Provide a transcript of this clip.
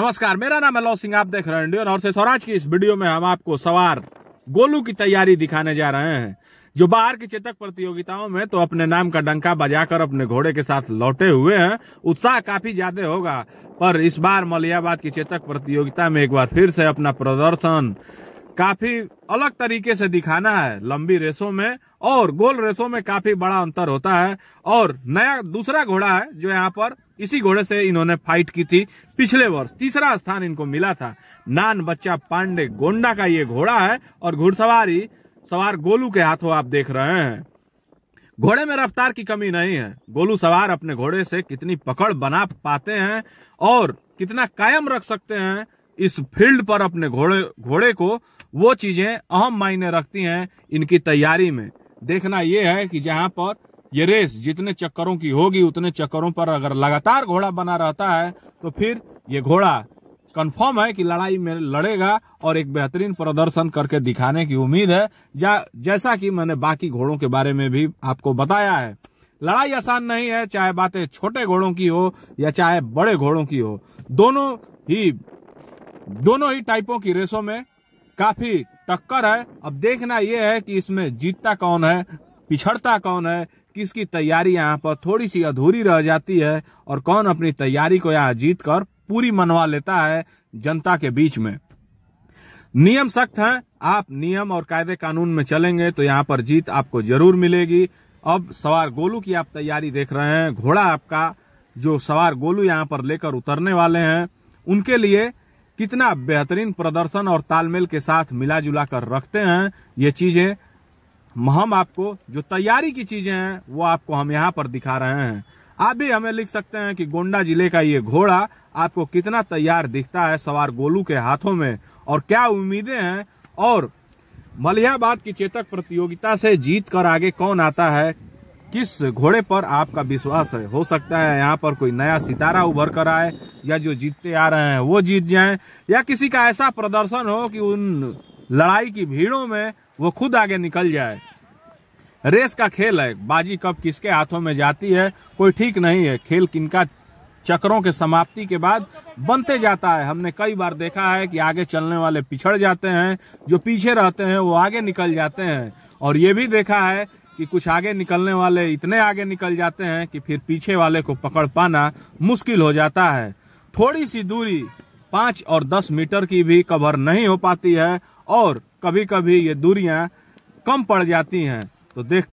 नमस्कार मेरा नाम अलाउ सिंह आप देख रहे हैं इंडियन और स्वराज की इस वीडियो में हम आपको सवार गोलू की तैयारी दिखाने जा रहे हैं जो बाहर की चेतक प्रतियोगिताओं में तो अपने नाम का डंका बजाकर अपने घोड़े के साथ लौटे हुए हैं उत्साह काफी ज्यादा होगा पर इस बार मलियाबाद की चेतक प्रतियोगिता में एक बार फिर से अपना प्रदर्शन काफी अलग तरीके से दिखाना है लंबी रेसों में और गोल रेसों में काफी बड़ा अंतर होता है और नया दूसरा घोड़ा है जो यहाँ पर इसी घोड़े से इन्होंने फाइट की थी पिछले वर्ष तीसरा स्थान इनको मिला था नान बच्चा पांडे गोंडा का ये घोड़ा है और घुड़सवारी सवार गोलू के हाथों आप देख रहे हैं घोड़े में रफ्तार की कमी नहीं है गोलू सवार अपने घोड़े से कितनी पकड़ बना पाते हैं और कितना कायम रख सकते हैं इस फील्ड पर अपने घोड़े घोड़े को वो चीजें अहम मायने रखती हैं इनकी तैयारी में देखना यह है कि जहां पर ये रेस जितने चक्करों की होगी उतने चक्करों पर अगर लगातार घोड़ा बना रहता है तो फिर ये घोड़ा कंफर्म है कि लड़ाई में लड़ेगा और एक बेहतरीन प्रदर्शन करके दिखाने की उम्मीद है जा, जैसा कि मैंने बाकी घोड़ों के बारे में भी आपको बताया है लड़ाई आसान नहीं है चाहे बातें छोटे घोड़ों की हो या चाहे बड़े घोड़ों की हो दोनों ही दोनों ही टाइपों की रेसों में काफी टक्कर है अब देखना यह है कि इसमें जीतता कौन है पिछड़ता कौन है किसकी तैयारी यहाँ पर थोड़ी सी अधूरी रह जाती है और कौन अपनी तैयारी को यहाँ जीत कर पूरी मनवा लेता है जनता के बीच में नियम सख्त हैं आप नियम और कायदे कानून में चलेंगे तो यहाँ पर जीत आपको जरूर मिलेगी अब सवार गोलू की आप तैयारी देख रहे हैं घोड़ा आपका जो सवार गोलू यहाँ पर लेकर उतरने वाले हैं उनके लिए कितना बेहतरीन प्रदर्शन और तालमेल के साथ मिला जुला कर रखते हैं ये चीजें हम आपको जो तैयारी की चीजें हैं वो आपको हम यहाँ पर दिखा रहे हैं आप भी हमें लिख सकते हैं कि गोंडा जिले का ये घोड़ा आपको कितना तैयार दिखता है सवार गोलू के हाथों में और क्या उम्मीदें हैं और मलिहाबाद की चेतक प्रतियोगिता से जीत कर आगे कौन आता है किस घोड़े पर आपका विश्वास है हो सकता है यहाँ पर कोई नया सितारा उभर कर आए या जो जीतते आ रहे हैं वो जीत जाएं या किसी का ऐसा प्रदर्शन हो कि उन लड़ाई की भीड़ों में वो खुद आगे निकल जाए रेस का खेल है बाजी कब किसके हाथों में जाती है कोई ठीक नहीं है खेल किनका चक्रों के समाप्ति के बाद बनते जाता है हमने कई बार देखा है कि आगे चलने वाले पिछड़ जाते हैं जो पीछे रहते हैं वो आगे निकल जाते हैं और ये भी देखा है कि कुछ आगे निकलने वाले इतने आगे निकल जाते हैं कि फिर पीछे वाले को पकड़ पाना मुश्किल हो जाता है थोड़ी सी दूरी पाँच और दस मीटर की भी कवर नहीं हो पाती है और कभी कभी ये दूरियां कम पड़ जाती हैं तो देख